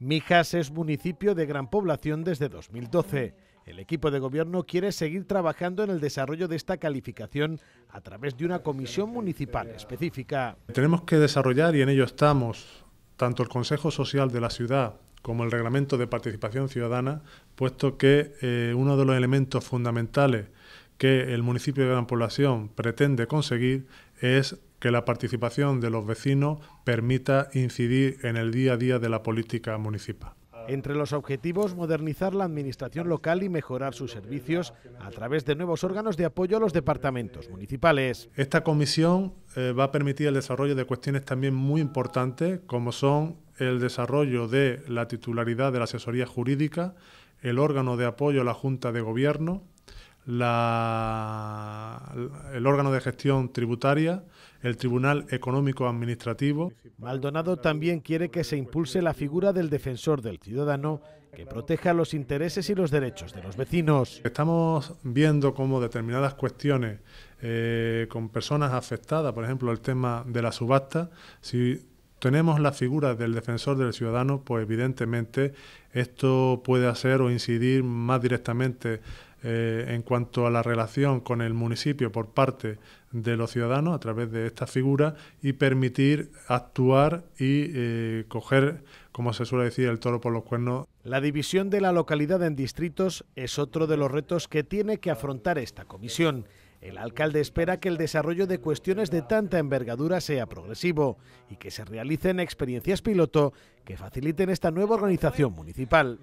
Mijas es municipio de gran población desde 2012. El equipo de gobierno quiere seguir trabajando en el desarrollo de esta calificación a través de una comisión municipal específica. Tenemos que desarrollar, y en ello estamos, tanto el Consejo Social de la Ciudad como el Reglamento de Participación Ciudadana, puesto que eh, uno de los elementos fundamentales que el municipio de Gran Población pretende conseguir es que la participación de los vecinos permita incidir en el día a día de la política municipal. Entre los objetivos, modernizar la administración local y mejorar sus servicios a través de nuevos órganos de apoyo a los departamentos municipales. Esta comisión eh, va a permitir el desarrollo de cuestiones también muy importantes, como son el desarrollo de la titularidad de la asesoría jurídica, el órgano de apoyo a la Junta de Gobierno, el órgano de gestión tributaria, el Tribunal Económico Administrativo. Maldonado también quiere que se impulse la figura del defensor del ciudadano que proteja los intereses y los derechos de los vecinos. Estamos viendo cómo determinadas cuestiones eh, con personas afectadas, por ejemplo el tema de la subasta, si tenemos la figura del defensor del ciudadano, pues evidentemente esto puede hacer o incidir más directamente eh, en cuanto a la relación con el municipio por parte de los ciudadanos a través de esta figura y permitir actuar y eh, coger, como se suele decir, el toro por los cuernos. La división de la localidad en distritos es otro de los retos que tiene que afrontar esta comisión. El alcalde espera que el desarrollo de cuestiones de tanta envergadura sea progresivo y que se realicen experiencias piloto que faciliten esta nueva organización municipal.